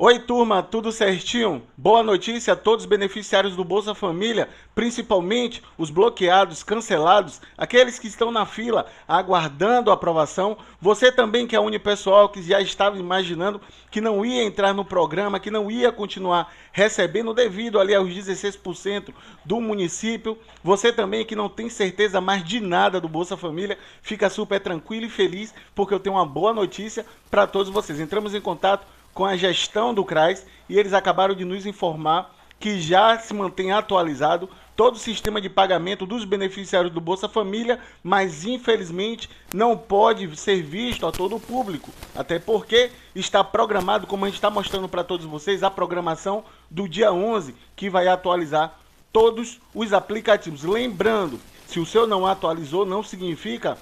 Oi, turma, tudo certinho? Boa notícia a todos os beneficiários do Bolsa Família, principalmente os bloqueados, cancelados, aqueles que estão na fila aguardando a aprovação. Você também que é unipessoal, que já estava imaginando que não ia entrar no programa, que não ia continuar recebendo devido ali aos 16% do município. Você também que não tem certeza mais de nada do Bolsa Família, fica super tranquilo e feliz porque eu tenho uma boa notícia para todos vocês. Entramos em contato com a gestão do CRAS e eles acabaram de nos informar que já se mantém atualizado todo o sistema de pagamento dos beneficiários do Bolsa Família, mas infelizmente não pode ser visto a todo o público, até porque está programado, como a gente está mostrando para todos vocês, a programação do dia 11, que vai atualizar todos os aplicativos. Lembrando, se o seu não atualizou, não significa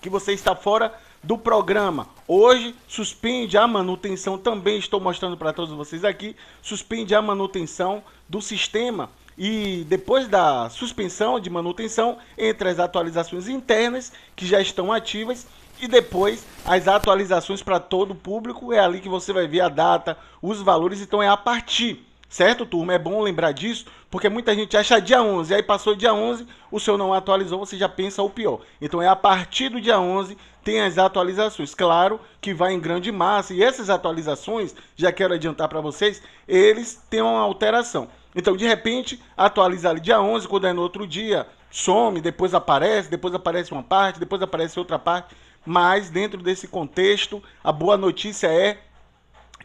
que você está fora do programa. Hoje suspende a manutenção, também estou mostrando para todos vocês aqui, suspende a manutenção do sistema e depois da suspensão de manutenção, entre as atualizações internas que já estão ativas e depois as atualizações para todo o público, é ali que você vai ver a data, os valores, então é a partir Certo, turma? É bom lembrar disso, porque muita gente acha dia 11, aí passou dia 11, o seu não atualizou, você já pensa o pior. Então é a partir do dia 11 tem as atualizações. Claro que vai em grande massa, e essas atualizações, já quero adiantar para vocês, eles têm uma alteração. Então, de repente, atualiza ali dia 11, quando é no outro dia, some, depois aparece, depois aparece uma parte, depois aparece outra parte. Mas, dentro desse contexto, a boa notícia é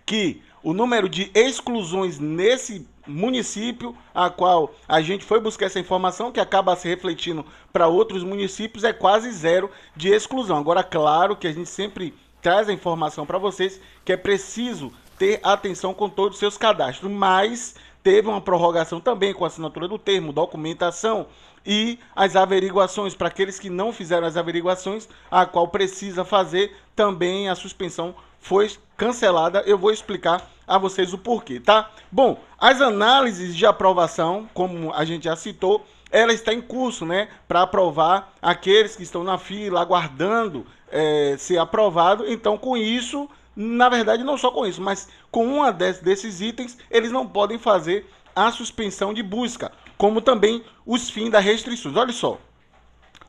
que o número de exclusões nesse município, a qual a gente foi buscar essa informação, que acaba se refletindo para outros municípios, é quase zero de exclusão. Agora, claro que a gente sempre traz a informação para vocês que é preciso ter atenção com todos os seus cadastros, mas teve uma prorrogação também com a assinatura do termo, documentação e as averiguações para aqueles que não fizeram as averiguações, a qual precisa fazer, também a suspensão foi cancelada. Eu vou explicar a vocês o porquê, tá? Bom, as análises de aprovação, como a gente já citou, ela está em curso, né, para aprovar aqueles que estão na fila aguardando é, ser aprovado. Então, com isso, na verdade, não só com isso, mas com um desses itens, eles não podem fazer a suspensão de busca, como também os fins das restrições. Olha só,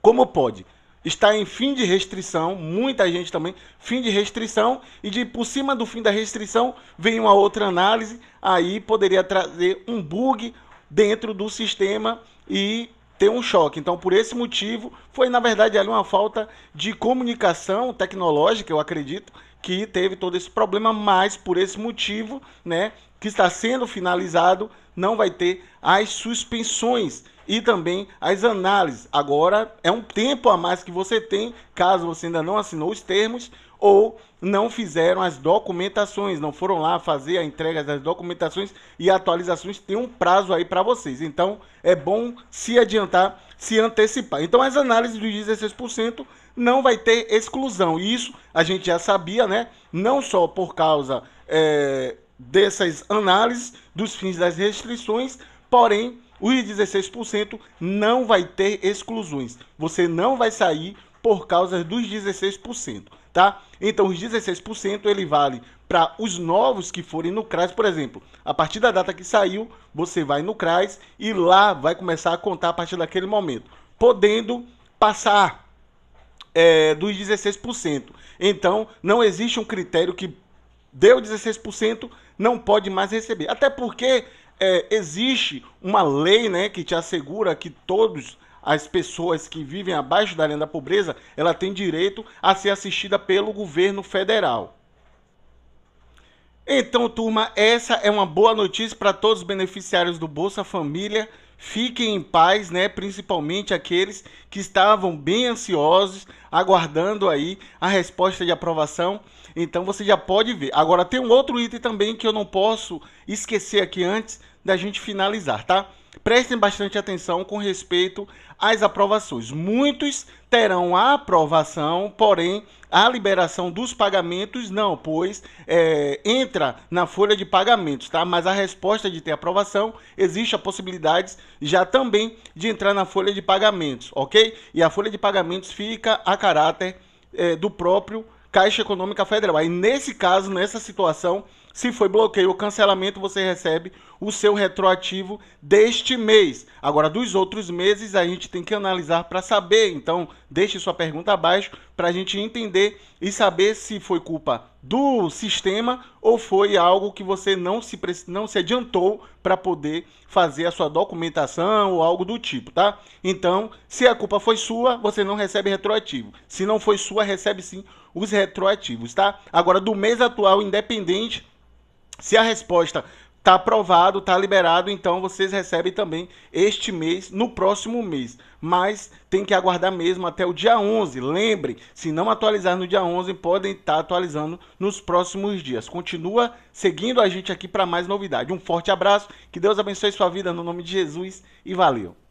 como pode está em fim de restrição, muita gente também, fim de restrição, e de por cima do fim da restrição vem uma outra análise, aí poderia trazer um bug dentro do sistema e ter um choque. Então, por esse motivo, foi na verdade ali uma falta de comunicação tecnológica, eu acredito, que teve todo esse problema, mas por esse motivo, né, que está sendo finalizado, não vai ter as suspensões e também as análises. Agora é um tempo a mais que você tem, caso você ainda não assinou os termos ou não fizeram as documentações, não foram lá fazer a entrega das documentações e atualizações, tem um prazo aí para vocês. Então é bom se adiantar, se antecipar. Então as análises dos 16% não vai ter exclusão. E isso a gente já sabia, né? Não só por causa é, dessas análises dos fins das restrições, porém os 16% não vai ter exclusões. Você não vai sair por causa dos 16%, tá? Então os 16% ele vale para os novos que forem no CRAS, por exemplo. A partir da data que saiu, você vai no CRAS e lá vai começar a contar a partir daquele momento, podendo passar é, dos 16%. Então não existe um critério que deu 16%, não pode mais receber. Até porque é, existe uma lei né, que te assegura que todas as pessoas que vivem abaixo da linha da pobreza, ela tem direito a ser assistida pelo governo federal. Então, turma, essa é uma boa notícia para todos os beneficiários do Bolsa Família. Fiquem em paz, né? Principalmente aqueles que estavam bem ansiosos, aguardando aí a resposta de aprovação. Então, você já pode ver. Agora, tem um outro item também que eu não posso esquecer aqui antes da gente finalizar, tá? Prestem bastante atenção com respeito às aprovações. Muitos terão a aprovação, porém a liberação dos pagamentos não, pois é, entra na folha de pagamentos, tá? Mas a resposta de ter aprovação existe a possibilidade já também de entrar na folha de pagamentos, ok? E a folha de pagamentos fica a caráter é, do próprio Caixa Econômica Federal. Aí nesse caso, nessa situação, se foi bloqueio ou cancelamento, você recebe o seu retroativo deste mês. Agora, dos outros meses, a gente tem que analisar para saber. Então, deixe sua pergunta abaixo para a gente entender e saber se foi culpa do sistema ou foi algo que você não se, não se adiantou para poder fazer a sua documentação ou algo do tipo, tá? Então, se a culpa foi sua, você não recebe retroativo. Se não foi sua, recebe sim os retroativos, tá? Agora, do mês atual, independente, se a resposta tá aprovado, tá liberado, então vocês recebem também este mês, no próximo mês. Mas tem que aguardar mesmo até o dia 11. Lembre, se não atualizar no dia 11, podem estar tá atualizando nos próximos dias. Continua seguindo a gente aqui para mais novidade. Um forte abraço, que Deus abençoe sua vida no nome de Jesus e valeu.